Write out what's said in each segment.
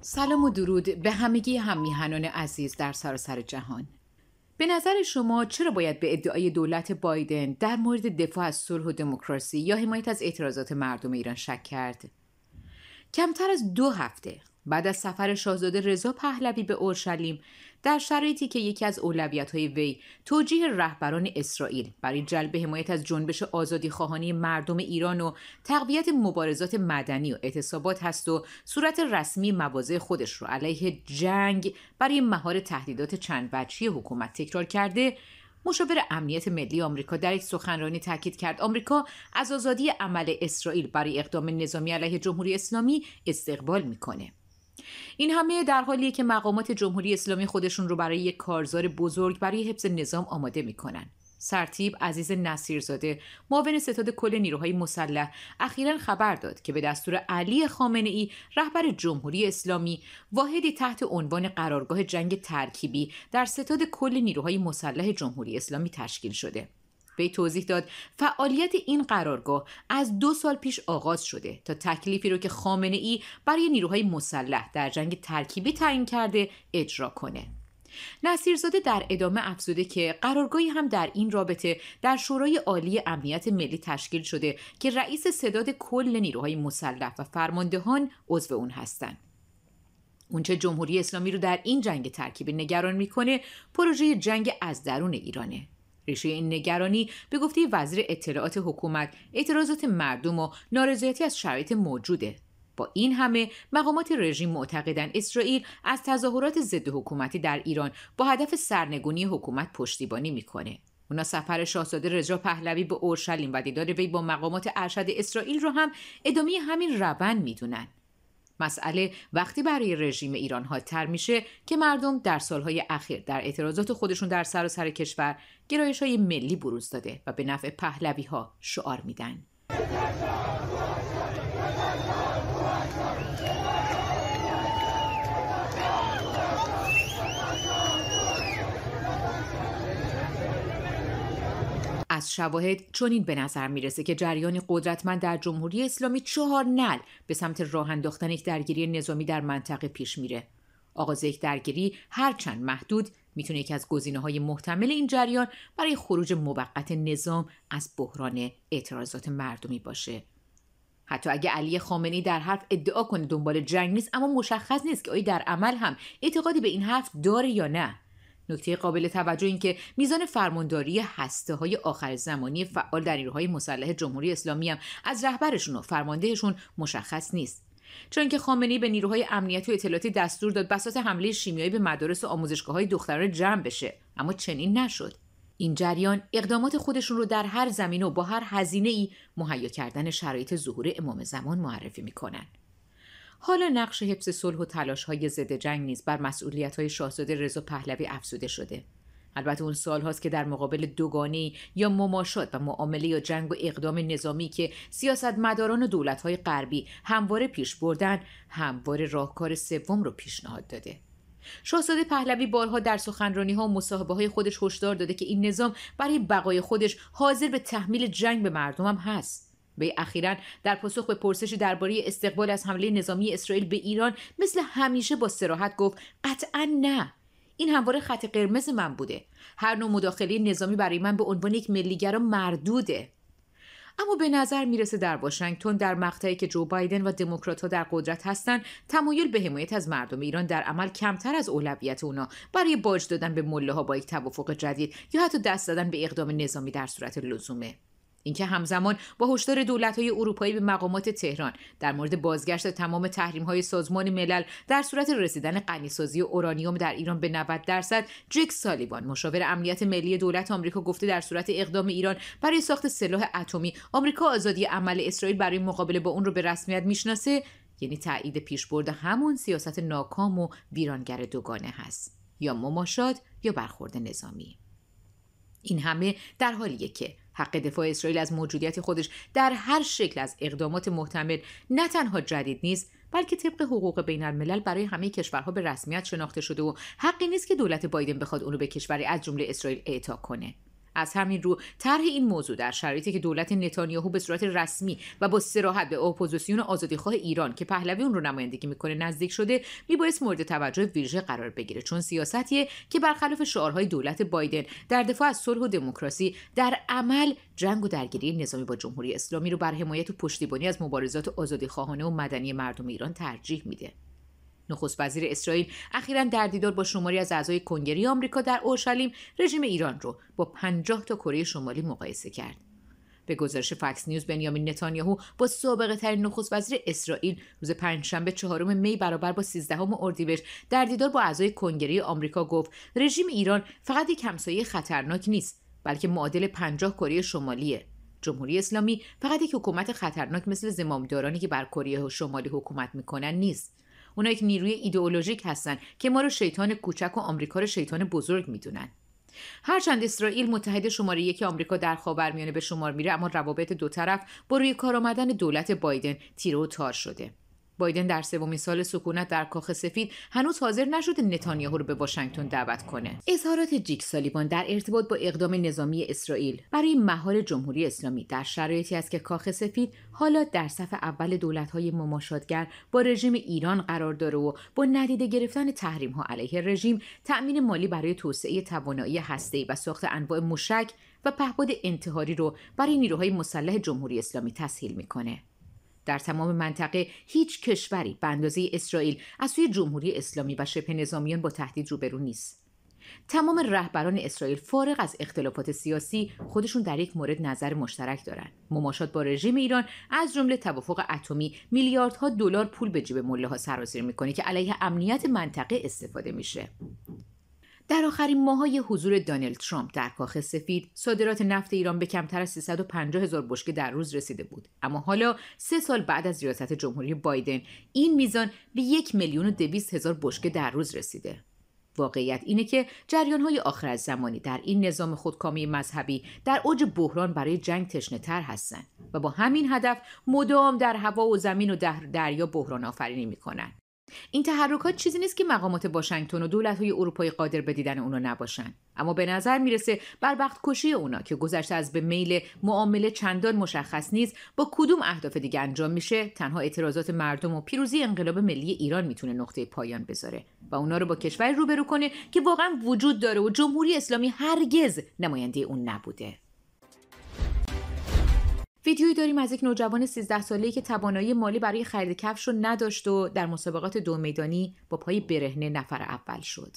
سلام و درود به همگی همیهنان عزیز در سراسر سر جهان به نظر شما چرا باید به ادعای دولت بایدن در مورد دفاع از صلح و دموکراسی یا حمایت از اعتراضات مردم ایران شک کرد کمتر از دو هفته بعد از سفر شاهزاده رضا پهلوی به اورشلیم در شرایطی که یکی از اولویت های وی توجیه رهبران اسرائیل برای جلب حمایت از جنبش آزادی خواهانی مردم ایران و تقویت مبارزات مدنی و اعتصابات هست و صورت رسمی موازه خودش رو علیه جنگ برای مهار تهدیدات چند وجهی حکومت تکرار کرده مشاور امنیت ملی آمریکا در یک سخنرانی تاکید کرد آمریکا از آزادی عمل اسرائیل برای اقدام نظامی علیه جمهوری اسلامی استقبال میکنه این همه در حالیه که مقامات جمهوری اسلامی خودشون رو برای یک کارزار بزرگ برای حفظ نظام آماده میکنن سرتیب عزیز نصیرزاده معاون ستاد کل نیروهای مسلح اخیرا خبر داد که به دستور علی خامنه ای رهبر جمهوری اسلامی واحدی تحت عنوان قرارگاه جنگ ترکیبی در ستاد کل نیروهای مسلح جمهوری اسلامی تشکیل شده وی توضیح داد فعالیت این قرارگاه از دو سال پیش آغاز شده تا تکلیفی رو که خامنه ای برای نیروهای مسلح در جنگ ترکیبی تعیین کرده اجرا کنه نصیرزاده در ادامه افزوده که قرارگاهی هم در این رابطه در شورای عالی امنیت ملی تشکیل شده که رئیس صداد کل نیروهای مسلح و فرماندهان عضو اون هستند اونچه جمهوری اسلامی رو در این جنگ ترکیبی نگران میکنه پروژه جنگ از درون ایرانه ریشه این نگرانی به گفته وزیر اطلاعات حکومت اعتراضات مردم و نارضایتی از شرایط موجوده با این همه مقامات رژیم معتقدند اسرائیل از تظاهرات ضد حکومتی در ایران با هدف سرنگونی حکومت پشتیبانی میکنه اونا سفر شاهزاده رضا پهلوی به اورشلیم و دیدار وی با مقامات ارشد اسرائیل رو هم ادامه همین روند میدونند. مسئله وقتی برای رژیم ایران حادتر میشه که مردم در سالهای اخیر در اعتراضات خودشون در سراسر سر کشور گرایش های ملی بروز داده و به نفع پهلوی ها شعار میدن از شواهد چنین به نظر میرسه که جریان قدرتمند در جمهوری اسلامی چهار نل به سمت راه انداختن یک درگیری نظامی در منطقه پیش میره آغاز یک درگیری هرچند محدود میتونه یکی از گزینه های محتمل این جریان برای خروج موقت نظام از بحران اعتراضات مردمی باشه حتی اگه علی خامنی در حرف ادعا کنه دنبال جنگ نیست اما مشخص نیست که آیا در عمل هم اعتقادی به این حرف داره یا نه نکته قابل توجه این که میزان فرمانداری هسته های آخر زمانی فعال در نیروهای مسلح جمهوری اسلامی هم از رهبرشون و فرماندهشون مشخص نیست چون که خامنی به نیروهای امنیتی و اطلاعاتی دستور داد بسات حمله شیمیایی به مدارس و آموزشگاه های دختران جمع بشه اما چنین نشد این جریان اقدامات خودشون رو در هر زمین و با هر هزینه ای مهیا کردن شرایط ظهور امام زمان معرفی میکنن حالا نقش حفظ صلح و تلاش های ضد جنگ نیز بر مسئولیت های شاهزاده رضا پهلوی افزوده شده البته اون سال هاست که در مقابل دوگانی یا مماشات و معامله یا جنگ و اقدام نظامی که سیاستمداران و های غربی همواره پیش بردن همواره راهکار سوم رو پیشنهاد داده شاهزاده پهلوی بارها در سخنرانی ها و مصاحبه های خودش هشدار داده که این نظام برای بقای خودش حاضر به تحمیل جنگ به مردمم هست وی اخیرا در پاسخ به پرسشی درباره استقبال از حمله نظامی اسرائیل به ایران مثل همیشه با سراحت گفت قطعا نه این همواره خط قرمز من بوده هر نوع مداخله نظامی برای من به عنوان یک ملیگرا مردوده اما به نظر میرسه در واشنگتن در مقطعی که جو بایدن و دموکراتها در قدرت هستند تمایل به حمایت از مردم ایران در عمل کمتر از اولویت اونا برای باج دادن به مله ها با یک توافق جدید یا حتی دست دادن به اقدام نظامی در صورت لزومه اینکه همزمان با هشدار دولت‌های اروپایی به مقامات تهران در مورد بازگشت تمام تحریم‌های سازمان ملل در صورت رسیدن غنی‌سازی اورانیوم در ایران به 90 درصد جک سالیوان مشاور امنیت ملی دولت آمریکا گفته در صورت اقدام ایران برای ساخت سلاح اتمی آمریکا آزادی عمل اسرائیل برای مقابله با اون رو به رسمیت میشناسه یعنی تایید پیشبرد همون سیاست ناکام و ویرانگر دوگانه هست یا مماشات یا برخورد نظامی این همه در حالیه که حق دفاع اسرائیل از موجودیت خودش در هر شکل از اقدامات محتمل نه تنها جدید نیست بلکه طبق حقوق بین الملل برای همه کشورها به رسمیت شناخته شده و حقی نیست که دولت بایدن بخواد اونو به کشوری از جمله اسرائیل اعطا کنه از همین رو طرح این موضوع در شرایطی که دولت نتانیاهو به صورت رسمی و با سراحت به اپوزیسیون آزادیخواه ایران که پهلوی اون رو نمایندگی میکنه نزدیک شده میبایست مورد توجه ویژه قرار بگیره چون سیاستیه که برخلاف شعارهای دولت بایدن در دفاع از صلح و دموکراسی در عمل جنگ و درگیری نظامی با جمهوری اسلامی رو بر حمایت و پشتیبانی از مبارزات آزادیخواهانه و مدنی مردم ایران ترجیح میده نخست وزیر اسرائیل اخیرا در دیدار با شماری از اعضای کنگره آمریکا در اورشلیم رژیم ایران رو با 50 تا کره شمالی مقایسه کرد به گزارش فکس نیوز بنیامین نتانیاهو با سابقه ترین نخست وزیر اسرائیل روز پنجشنبه چهارم می برابر با سیزدهم اردیبهشت در دیدار با اعضای کنگره آمریکا گفت رژیم ایران فقط یک همسایه خطرناک نیست بلکه معادل پنجاه کره شمالیه جمهوری اسلامی فقط یک حکومت خطرناک مثل زمامدارانی که بر کره شمالی حکومت میکنن نیست اونا یک نیروی ایدئولوژیک هستن که ما رو شیطان کوچک و آمریکا رو شیطان بزرگ میدونن هرچند اسرائیل متحد شماره یک آمریکا در میانه به شمار میره اما روابط دو طرف با روی کار آمدن دولت بایدن تیره و تار شده بایدن در سومین سال سکونت در کاخ سفید هنوز حاضر نشده نتانیاهو رو به واشنگتن دعوت کنه اظهارات جیک سالیبان در ارتباط با اقدام نظامی اسرائیل برای مهار جمهوری اسلامی در شرایطی است که کاخ سفید حالا در صف اول دولت‌های مماشاتگر با رژیم ایران قرار داره و با ندیده گرفتن تحریم‌ها علیه رژیم تأمین مالی برای توسعه توانایی هسته‌ای و ساخت انواع مشک و پهپاد انتحاری رو برای نیروهای مسلح جمهوری اسلامی تسهیل میکنه. در تمام منطقه هیچ کشوری به اندازه اسرائیل از سوی جمهوری اسلامی و شبه نظامیان با تهدید روبرو نیست تمام رهبران اسرائیل فارغ از اختلافات سیاسی خودشون در یک مورد نظر مشترک دارند مماشات با رژیم ایران از جمله توافق اتمی میلیاردها دلار پول به جیب مله ها سرازیر میکنه که علیه امنیت منطقه استفاده میشه در آخرین های حضور دانیل ترامپ در کاخ سفید صادرات نفت ایران به کمتر از 350 هزار بشکه در روز رسیده بود اما حالا سه سال بعد از ریاست جمهوری بایدن این میزان به یک میلیون و دویست هزار بشکه در روز رسیده واقعیت اینه که جریان های آخر از زمانی در این نظام خودکامی مذهبی در اوج بحران برای جنگ تشنه تر هستند و با همین هدف مدام در هوا و زمین و دریا بحران آفرینی میکنند این تحرکات چیزی نیست که مقامات واشنگتن و دولت‌های اروپایی قادر به دیدن اونا نباشن اما به نظر میرسه بر کشی اونا که گذشته از به میل معامله چندان مشخص نیست با کدوم اهداف دیگه انجام میشه تنها اعتراضات مردم و پیروزی انقلاب ملی ایران میتونه نقطه پایان بذاره و اونا رو با کشور روبرو کنه که واقعا وجود داره و جمهوری اسلامی هرگز نماینده اون نبوده ویدیویی داریم از یک نوجوان 13 ساله‌ای که توانایی مالی برای خرید کفش رو نداشت و در مسابقات دو میدانی با پای برهنه نفر اول شد.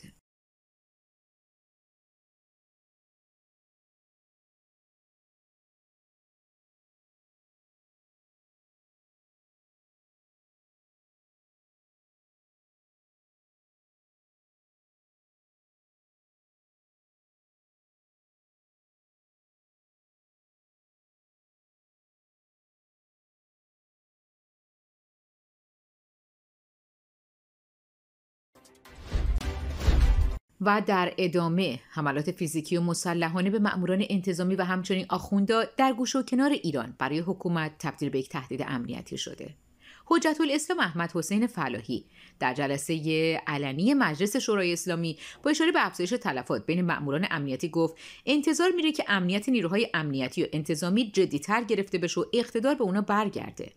و در ادامه حملات فیزیکی و مسلحانه به مأموران انتظامی و همچنین آخوندا در گوش و کنار ایران برای حکومت تبدیل به یک تهدید امنیتی شده حجت الاسلام احمد حسین فلاحی در جلسه علنی مجلس شورای اسلامی با اشاره به افزایش تلفات بین مأموران امنیتی گفت انتظار میره که امنیت نیروهای امنیتی و انتظامی جدیتر گرفته بشه و اقتدار به اونا برگرده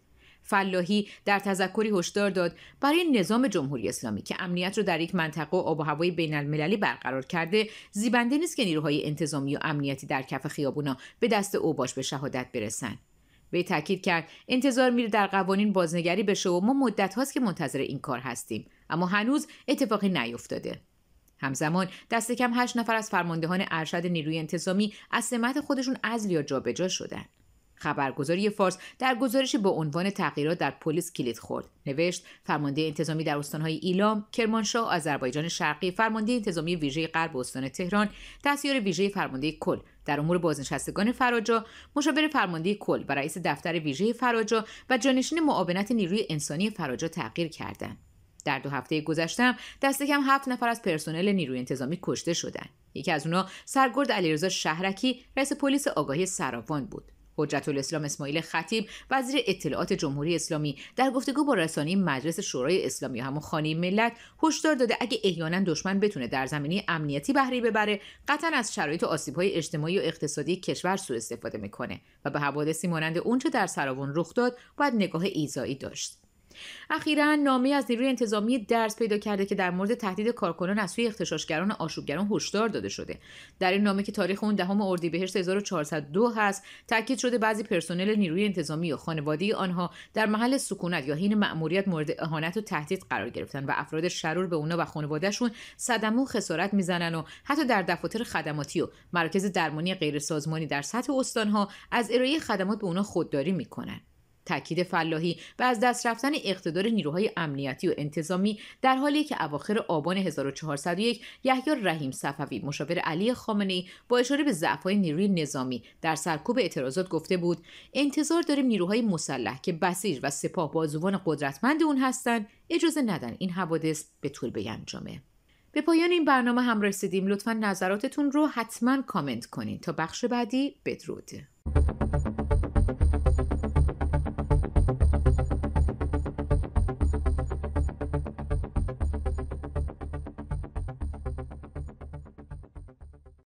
فلاحی در تذکری هشدار داد برای نظام جمهوری اسلامی که امنیت رو در یک منطقه و آب و هوای بین المللی برقرار کرده زیبنده نیست که نیروهای انتظامی و امنیتی در کف خیابونا به دست اوباش به شهادت برسند وی تاکید کرد انتظار میره در قوانین بازنگری بشه و ما مدت هاست که منتظر این کار هستیم اما هنوز اتفاقی نیفتاده همزمان دست کم هشت نفر از فرماندهان ارشد نیروی انتظامی از سمت خودشون ازل یا جابجا شدند خبرگزاری فارس در گزارشی با عنوان تغییرات در پلیس کلید خورد نوشت فرمانده انتظامی در استانهای ایلام کرمانشاه آذربایجان شرقی فرمانده انتظامی ویژه غرب استان تهران دستیار ویژه فرمانده کل در امور بازنشستگان فراجا مشاور فرمانده کل و رئیس دفتر ویژه فراجا و جانشین معاونت نیروی انسانی فراجا تغییر کردند در دو هفته گذشته دست کم هفت نفر از پرسنل نیروی انتظامی کشته شدند یکی از اونا سرگرد علیرضا شهرکی رئیس پلیس آگاهی سراوان بود حجت الاسلام اسماعیل خطیب وزیر اطلاعات جمهوری اسلامی در گفتگو با رسانی مجلس شورای اسلامی همون خانی ملت هشدار داده اگه احیانا دشمن بتونه در زمینی امنیتی بهره ببره قطعا از شرایط و آسیبهای اجتماعی و اقتصادی کشور سوء استفاده میکنه و به حوادثی مانند اونچه در سراون رخ داد باید نگاه ایزایی داشت اخیرا نامه از نیروی انتظامی درس پیدا کرده که در مورد تهدید کارکنان از سوی اختشاشگران و آشوبگران هشدار داده شده در این نامه که تاریخ اون دهم اردیبهشت 1402 هست تاکید شده بعضی پرسنل نیروی انتظامی و خانواده آنها در محل سکونت یا حین مأموریت مورد اهانت و تهدید قرار گرفتن و افراد شرور به اونا و خانوادهشون صدمه و خسارت میزنن و حتی در دفاتر خدماتی و مراکز درمانی غیرسازمانی در سطح استانها از ارائه خدمات به اونا خودداری میکنن تاکید فلاحی و از دست رفتن اقتدار نیروهای امنیتی و انتظامی در حالی که اواخر آبان 1401 یحیی رحیم صفوی مشاور علی خامنه‌ای با اشاره به ضعف‌های نیروی نظامی در سرکوب اعتراضات گفته بود انتظار داریم نیروهای مسلح که بسیج و سپاه بازوان قدرتمند اون هستند اجازه ندن این حوادث به طول بینجامه به پایان این برنامه هم رسیدیم لطفا نظراتتون رو حتما کامنت کنین تا بخش بعدی بدرود